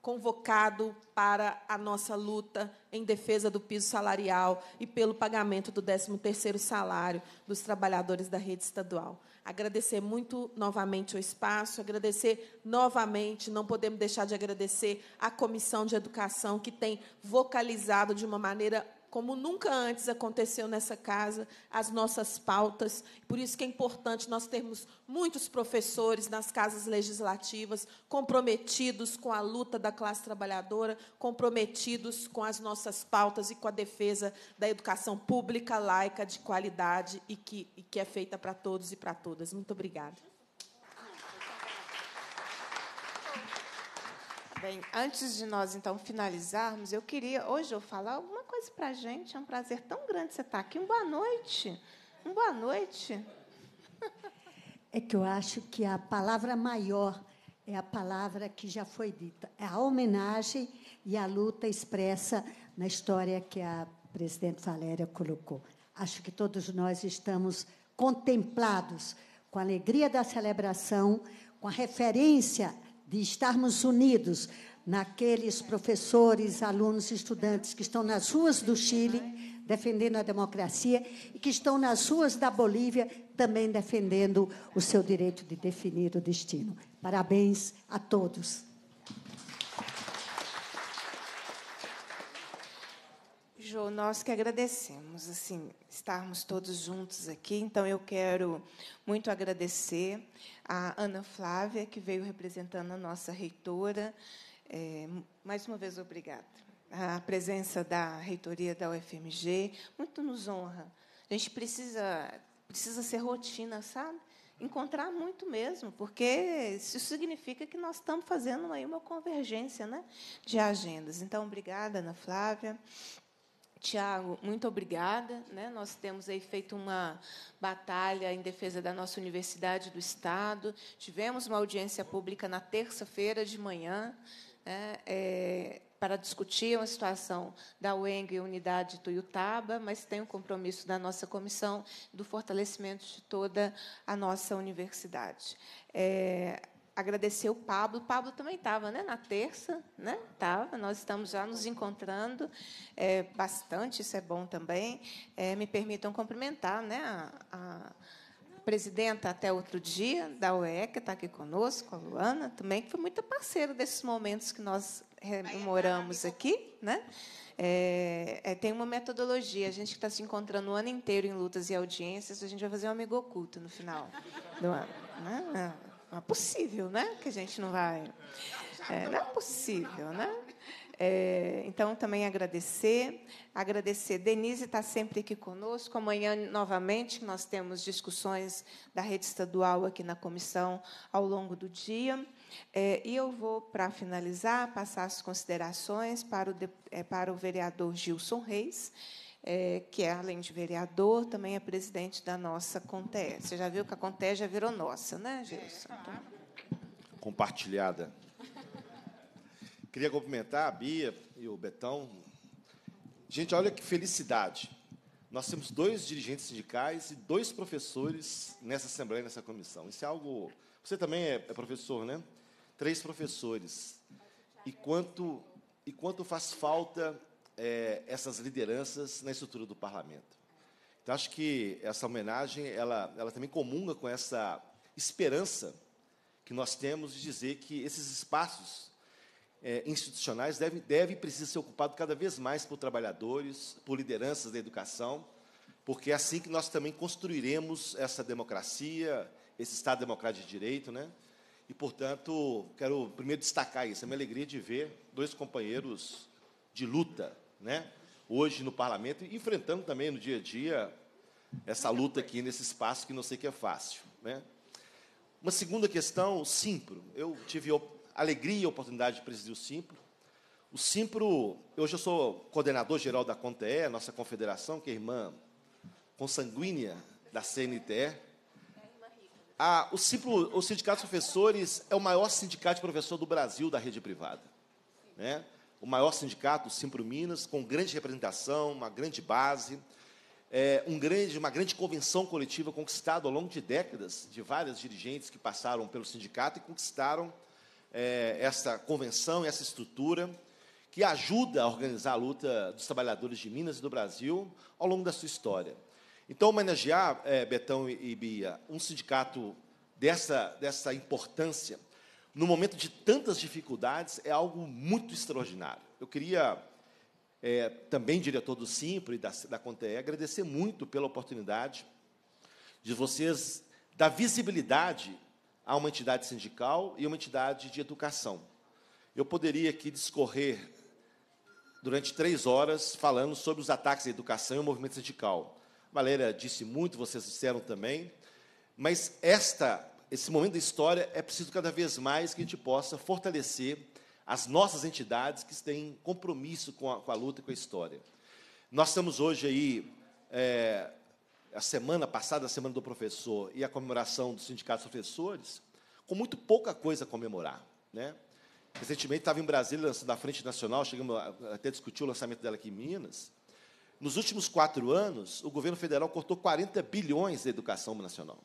convocado para a nossa luta em defesa do piso salarial e pelo pagamento do 13º salário dos trabalhadores da rede estadual. Agradecer muito novamente o espaço, agradecer novamente, não podemos deixar de agradecer a Comissão de Educação que tem vocalizado de uma maneira como nunca antes aconteceu nessa casa, as nossas pautas. Por isso que é importante nós termos muitos professores nas casas legislativas comprometidos com a luta da classe trabalhadora, comprometidos com as nossas pautas e com a defesa da educação pública, laica, de qualidade e que, e que é feita para todos e para todas. Muito obrigada. Bem, antes de nós então finalizarmos, eu queria hoje eu falar alguma coisa para a gente. É um prazer tão grande você estar tá aqui. Um boa noite. Um boa noite. É que eu acho que a palavra maior é a palavra que já foi dita. É a homenagem e a luta expressa na história que a presidente Valéria colocou. Acho que todos nós estamos contemplados com a alegria da celebração, com a referência de estarmos unidos naqueles professores, alunos, estudantes que estão nas ruas do Chile defendendo a democracia e que estão nas ruas da Bolívia também defendendo o seu direito de definir o destino. Parabéns a todos. Jo, nós que agradecemos assim estarmos todos juntos aqui. Então eu quero muito agradecer a Ana Flávia que veio representando a nossa reitora, é, mais uma vez, obrigada. A presença da reitoria da UFMG muito nos honra. A gente precisa, precisa ser rotina, sabe? Encontrar muito mesmo, porque isso significa que nós estamos fazendo aí uma convergência né, de agendas. Então, obrigada, Ana Flávia. Tiago, muito obrigada. Né? Nós temos aí feito uma batalha em defesa da nossa Universidade do Estado. Tivemos uma audiência pública na terça-feira de manhã. Né, é, para discutir uma situação da UENG e Unidade Tuiutaba, mas tem um compromisso da nossa comissão do fortalecimento de toda a nossa universidade. É, agradecer o Pablo. O Pablo também estava, né? Na terça, né? Tava. Nós estamos já nos encontrando é, bastante. Isso é bom também. É, me permitam cumprimentar, né? A, a presidenta até outro dia da OE, que está aqui conosco, a Luana também, que foi muito parceira desses momentos que nós rememoramos aqui. Né? É, é, tem uma metodologia. A gente que está se encontrando o ano inteiro em lutas e audiências, a gente vai fazer um amigo oculto no final do ano. Né? Não é, é possível, né? Que a gente não vai. É, não é possível, né? É, então, também agradecer. Agradecer. Denise está sempre aqui conosco. Amanhã, novamente, nós temos discussões da rede estadual aqui na comissão ao longo do dia. É, e eu vou, para finalizar, passar as considerações para o, é, para o vereador Gilson Reis. É, que é, além de vereador, também é presidente da nossa Conté. Você já viu que a Conté já virou nossa, né, Gilson? Compartilhada. Queria cumprimentar a Bia e o Betão. Gente, olha que felicidade. Nós temos dois dirigentes sindicais e dois professores nessa assembleia, nessa comissão. Isso é algo. Você também é, é professor, né? Três professores. E quanto, e quanto faz falta é, essas lideranças na estrutura do parlamento? Então, acho que essa homenagem ela, ela também comunga com essa esperança que nós temos de dizer que esses espaços é, institucionais deve, deve e precisa ser ocupado cada vez mais por trabalhadores, por lideranças da educação, porque é assim que nós também construiremos essa democracia, esse Estado democrático de direito, né? E, portanto, quero primeiro destacar isso. É uma alegria de ver dois companheiros de luta, né? Hoje no parlamento, enfrentando também no dia a dia essa luta aqui nesse espaço que não sei que é fácil, né? Uma segunda questão, simples Eu tive alegria e oportunidade de presidir o Simpro. O Simpro, hoje eu sou coordenador geral da CONTE, nossa confederação, que é irmã consanguínea da CNTE. Ah, o, Simpro, o Sindicato de Professores é o maior sindicato de professor do Brasil da rede privada. Né? O maior sindicato, o Simpro Minas, com grande representação, uma grande base, é, um grande, uma grande convenção coletiva conquistada ao longo de décadas de várias dirigentes que passaram pelo sindicato e conquistaram é, essa convenção, essa estrutura, que ajuda a organizar a luta dos trabalhadores de Minas e do Brasil ao longo da sua história. Então, homenagear, é, Betão e, Bia, um sindicato dessa, dessa importância, no momento de tantas dificuldades, é algo muito extraordinário. Eu queria, é, também diretor do Simpro e da, da Conte, agradecer muito pela oportunidade de vocês, da visibilidade há uma entidade sindical e uma entidade de educação. Eu poderia aqui discorrer durante três horas falando sobre os ataques à educação e o movimento sindical. Valéria disse muito, vocês disseram também, mas esta, esse momento da história é preciso cada vez mais que a gente possa fortalecer as nossas entidades que têm compromisso com a, com a luta e com a história. Nós estamos hoje aí é, a semana passada, a semana do professor, e a comemoração do Sindicato dos Professores, com muito pouca coisa a comemorar. Né? Recentemente estava em Brasília, da Frente Nacional, chegamos até discutir o lançamento dela aqui em Minas. Nos últimos quatro anos, o governo federal cortou 40 bilhões da educação nacional.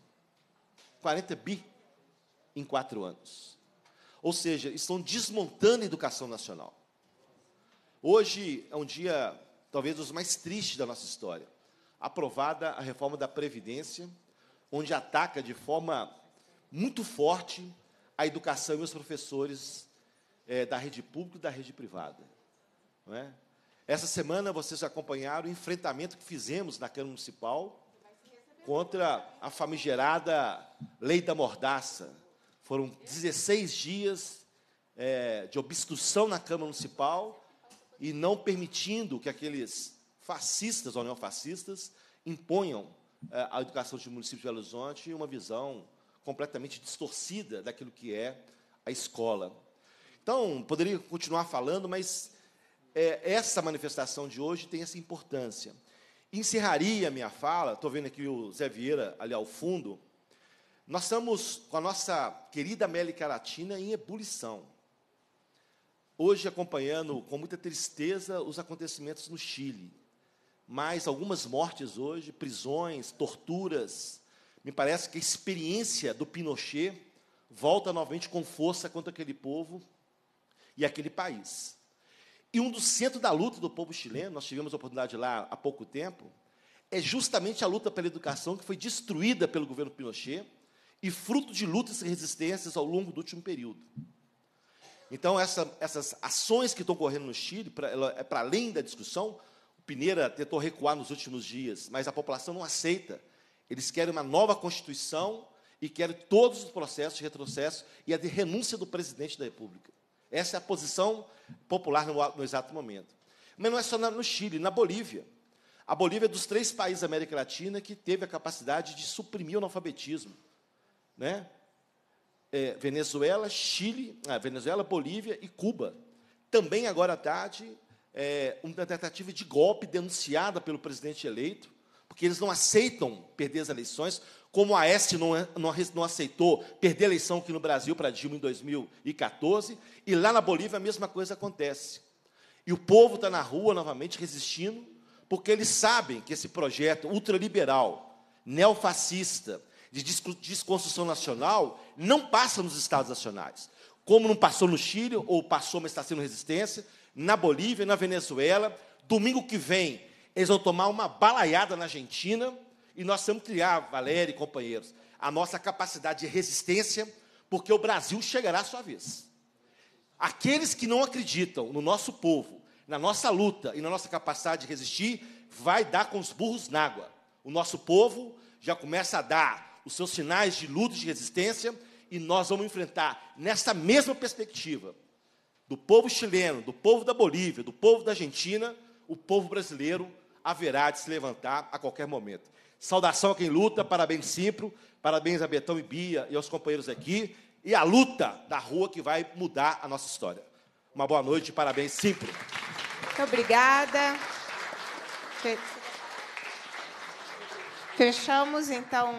40 bi em quatro anos. Ou seja, estão desmontando a educação nacional. Hoje é um dia, talvez, dos mais tristes da nossa história aprovada a reforma da Previdência, onde ataca de forma muito forte a educação e os professores é, da rede pública e da rede privada. Não é? Essa semana vocês acompanharam o enfrentamento que fizemos na Câmara Municipal contra a famigerada Lei da Mordaça. Foram 16 dias é, de obstrução na Câmara Municipal e não permitindo que aqueles fascistas ou neofascistas imponham à eh, educação de município de Belo Horizonte uma visão completamente distorcida daquilo que é a escola. Então, poderia continuar falando, mas é, essa manifestação de hoje tem essa importância. Encerraria minha fala, estou vendo aqui o Zé Vieira ali ao fundo. Nós estamos com a nossa querida América Latina em ebulição. Hoje acompanhando com muita tristeza os acontecimentos no Chile mas algumas mortes hoje, prisões, torturas. Me parece que a experiência do Pinochet volta novamente com força contra aquele povo e aquele país. E um dos centros da luta do povo chileno, nós tivemos a oportunidade lá há pouco tempo, é justamente a luta pela educação que foi destruída pelo governo Pinochet e fruto de lutas e resistências ao longo do último período. Então, essa, essas ações que estão ocorrendo no Chile, é para além da discussão, Pineira tentou recuar nos últimos dias, mas a população não aceita. Eles querem uma nova Constituição e querem todos os processos de retrocesso e a de renúncia do presidente da República. Essa é a posição popular no, no exato momento. Mas não é só no Chile, na Bolívia. A Bolívia é dos três países da América Latina que teve a capacidade de suprimir o analfabetismo. Né? É, Venezuela, Chile, ah, Venezuela, Bolívia e Cuba. Também agora à tarde, é, uma tentativa de golpe denunciada pelo presidente eleito, porque eles não aceitam perder as eleições, como a S não, não, não aceitou perder a eleição aqui no Brasil para Dilma em 2014, e lá na Bolívia a mesma coisa acontece. E o povo está na rua novamente resistindo, porque eles sabem que esse projeto ultraliberal, neofascista, de desconstrução nacional, não passa nos Estados nacionais. Como não passou no Chile, ou passou, mas está sendo resistência, na Bolívia, na Venezuela. Domingo que vem, eles vão tomar uma balaiada na Argentina. E nós temos que criar, Valéria e companheiros, a nossa capacidade de resistência, porque o Brasil chegará à sua vez. Aqueles que não acreditam no nosso povo, na nossa luta e na nossa capacidade de resistir, vai dar com os burros na água. O nosso povo já começa a dar os seus sinais de luta e de resistência, e nós vamos enfrentar nessa mesma perspectiva do povo chileno, do povo da Bolívia, do povo da Argentina, o povo brasileiro haverá de se levantar a qualquer momento. Saudação a quem luta, parabéns Simpro, parabéns a Betão e Bia e aos companheiros aqui, e a luta da rua que vai mudar a nossa história. Uma boa noite, parabéns Simpro. Muito obrigada. Fechamos então,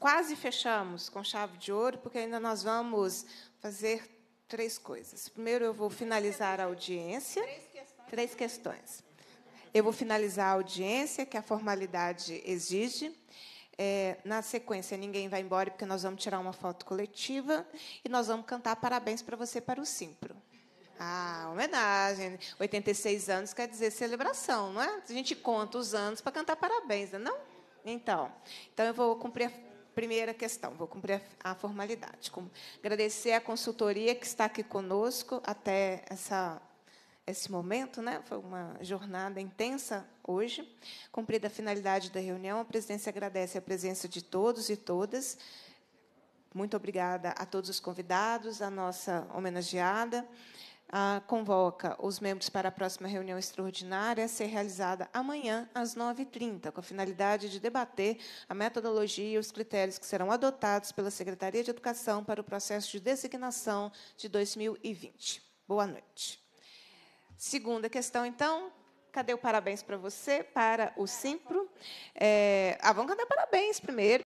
quase fechamos com chave de ouro, porque ainda nós vamos fazer três coisas. Primeiro, eu vou finalizar a audiência. Três questões. Eu vou finalizar a audiência, que a formalidade exige. É, na sequência, ninguém vai embora, porque nós vamos tirar uma foto coletiva e nós vamos cantar parabéns para você para o Simpro. Ah, homenagem. 86 anos quer dizer celebração, não é? A gente conta os anos para cantar parabéns, né, não é? Então, então eu vou cumprir a Primeira questão, vou cumprir a formalidade. Agradecer a consultoria que está aqui conosco até essa, esse momento, né? Foi uma jornada intensa hoje. Cumprida a finalidade da reunião, a presidência agradece a presença de todos e todas. Muito obrigada a todos os convidados, a nossa homenageada convoca os membros para a próxima reunião extraordinária a ser realizada amanhã, às 9h30, com a finalidade de debater a metodologia e os critérios que serão adotados pela Secretaria de Educação para o processo de designação de 2020. Boa noite. Segunda questão, então, Cadê o parabéns para você, para o Simpro? É, ah, vamos cantar parabéns primeiro.